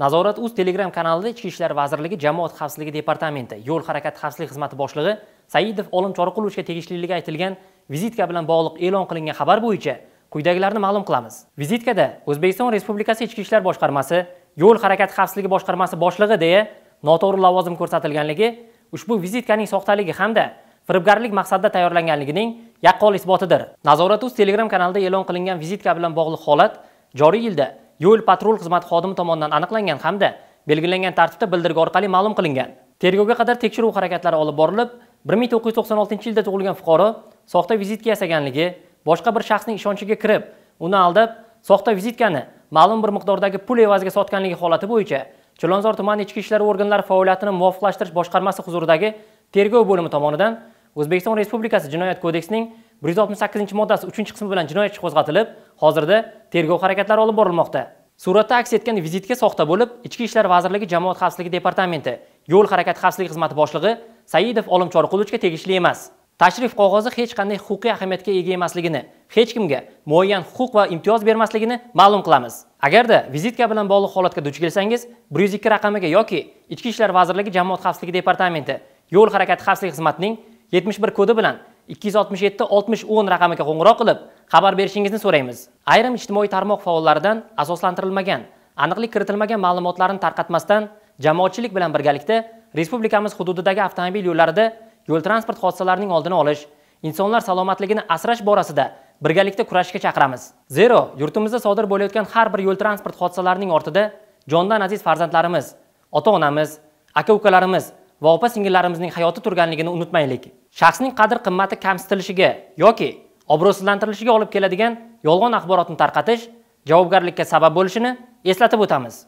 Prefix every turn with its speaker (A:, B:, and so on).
A: nazorat uz telegram kanalida ichki ishlar vazirligi jamoat xavfsizligi departamenti yo'l harakati xavfsizlik xizmati boshlig'i saidov olim choriqulovichga tegishliligi aytilgan vizitka bilan bog'liq e'lon qilingan xabar bo'yicha quyidagilarni ma'lum qilamiz vizitkada o'zbekiston respublikasi ichki ishlar boshqarmasi yo'l harakati xavfsizligi boshqarmasi boshlig'i deya noto'g'ri lavozim ko'rsatilganligi ushbu vizitkaning soxtaligi hamda firibgarlik maqsadida tayyorlanganligining yaqqol isbotidir nazorat uz telegram kanalida e'lon qilingan vizitka bilan bog'liq holat joriy yilda yo'l patrul xizmati xodimi tomonidan aniqlangan hamda belgilangan tartibda bildirgi orqali ma'lum qilingan tergovga qadar tekshiruv harakatlari olib borilib 1996 yilda tug'ilgan fuqaro soxta vizitka yasaganligi boshqa bir shaxsning ishonchiga kirib uni aldab soxta vizitkani ma'lum bir miqdordagi pul evaziga sotganligi holati bo'yicha chilonzor tumani ichki ishlar organlari faoliyatini muvofiqlashtirish boshqarmasi huzuridagi tergov bo'limi tomonidan o'zbekiston respublikasi jinoyat kodeksining bir yuz oltmish sakkizinchi moddasi uchinchi qismi bilan jinoyat ishi qo'zg'atilib hozirda tergov harakatlari olib borilmoqda suratda aks etgan vizitka soxta bo'lib ichki ishlar vazirligi jamoat xavfsizligi departamenti yo'l harakati xavfsizligi xizmati boshlig'i saidov olimchorqulovichga tegishli emas tashrif qog'ozi hech qanday huquqiy ahamiyatga ega emasligini hech kimga muayyan huquq va imtiyoz bermasligini ma'lum qilamiz agarda vizitka bilan bog'liq holatga duch kelsangiz bir yuz ikki raqamiga yoki ichki ishlar vazirligi jamoat xavfsizligi departamenti yo'l harakati xavfsizlik xizmatining 71 kodi bilan ikki yuz oltmish yetti oltmish o'n raqamiga qo'ng'iroq qilib xabar berishingizni so'raymiz ayrim ijtimoiy tarmoq faollaridan asoslantirilmagan aniqlik kiritilmagan ma'lumotlarni tarqatmasdan jamoatchilik bilan birgalikda respublikamiz hududidagi avtomobil yo'llarida yo'l transport hodisalarining oldini olish insonlar salomatligini asrash borasida birgalikda kurashishga chaqiramiz zero yurtimizda sodir bo'layotgan har bir yo'l transport hodisalarining ortida jondan aziz farzandlarimiz ota onamiz aka ukalarimiz va opa singillarimizning hayoti turganligini unutmaylik shaxsning qadr qimmati kamsitilishiga yoki obro'sizlantirilishiga olib keladigan yolg'on axborotni tarqatish javobgarlikka sabab bo'lishini eslatib o'tamiz